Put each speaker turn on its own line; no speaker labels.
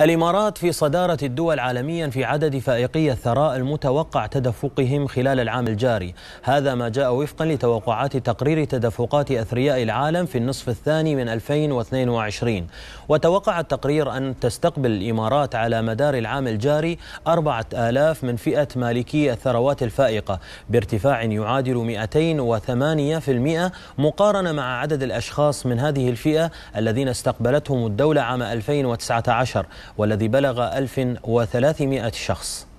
الإمارات في صدارة الدول عالميا في عدد فائقي الثراء المتوقع تدفقهم خلال العام الجاري هذا ما جاء وفقا لتوقعات تقرير تدفقات أثرياء العالم في النصف الثاني من 2022 وتوقع التقرير أن تستقبل الإمارات على مدار العام الجاري 4000 من فئة مالكي الثروات الفائقة بارتفاع يعادل 208% مقارنة مع عدد الأشخاص من هذه الفئة الذين استقبلتهم الدولة عام 2019 والذي بلغ 1300 شخص